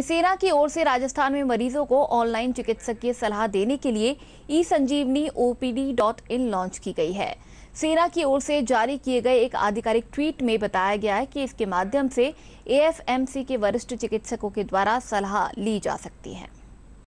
सेना की ओर से राजस्थान में मरीजों को ऑनलाइन चिकित्सकीय सलाह देने के लिए e Sanjeevani OPD dot in launch की गई है सेना की ओर से जारी किए गए एक आधिकारिक ट्वीट में बताया गया है कि इसके माध्यम से एएफएमसी के वरिष्ठ चिकित्सकों के द्वारा सलाह ली जा सकती है